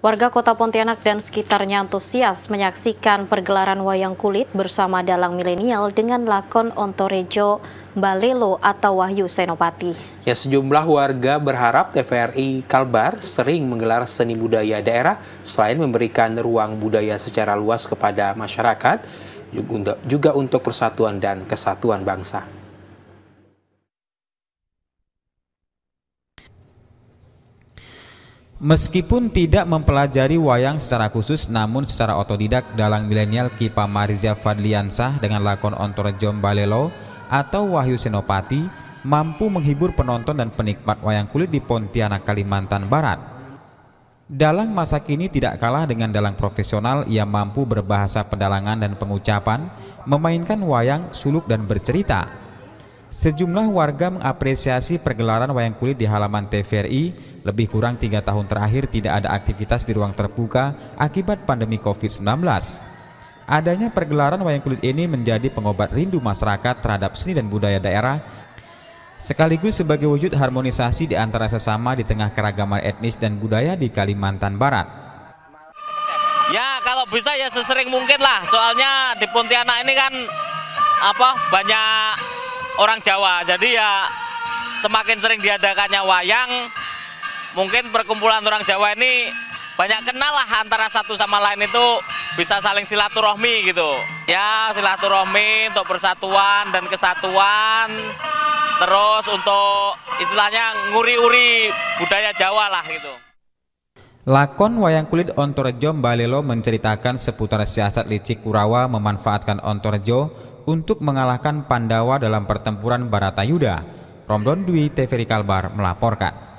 Warga kota Pontianak dan sekitarnya antusias menyaksikan pergelaran wayang kulit bersama dalang milenial dengan lakon Ontorejo Balelo atau Wahyu Senopati. Ya, sejumlah warga berharap TVRI Kalbar sering menggelar seni budaya daerah selain memberikan ruang budaya secara luas kepada masyarakat, juga untuk persatuan dan kesatuan bangsa. Meskipun tidak mempelajari wayang secara khusus, namun secara otodidak dalang milenial Kipa Marizia Fadliansah dengan lakon John Balelo atau Wahyu Senopati mampu menghibur penonton dan penikmat wayang kulit di Pontianak, Kalimantan Barat. Dalang masa kini tidak kalah dengan dalang profesional, ia mampu berbahasa pedalangan dan pengucapan, memainkan wayang, suluk dan bercerita. Sejumlah warga mengapresiasi pergelaran wayang kulit di halaman TVRI. Lebih kurang tiga tahun terakhir tidak ada aktivitas di ruang terbuka akibat pandemi COVID-19. Adanya pergelaran wayang kulit ini menjadi pengobat rindu masyarakat terhadap seni dan budaya daerah, sekaligus sebagai wujud harmonisasi di antara sesama di tengah keragaman etnis dan budaya di Kalimantan Barat. Ya kalau bisa ya sesering mungkin lah, soalnya di Pontianak ini kan apa banyak orang Jawa. Jadi ya semakin sering diadakannya wayang, mungkin perkumpulan orang Jawa ini banyak kenal lah antara satu sama lain itu bisa saling silaturahmi gitu. Ya silaturahmi untuk persatuan dan kesatuan. Terus untuk istilahnya nguri-uri budaya Jawa lah gitu. Lakon Wayang Kulit Ontorejo Mbalelo menceritakan seputar siasat licik Kurawa memanfaatkan Ontorejo untuk mengalahkan Pandawa dalam pertempuran Baratayuda. Romdon Dwi TV Kalbar melaporkan.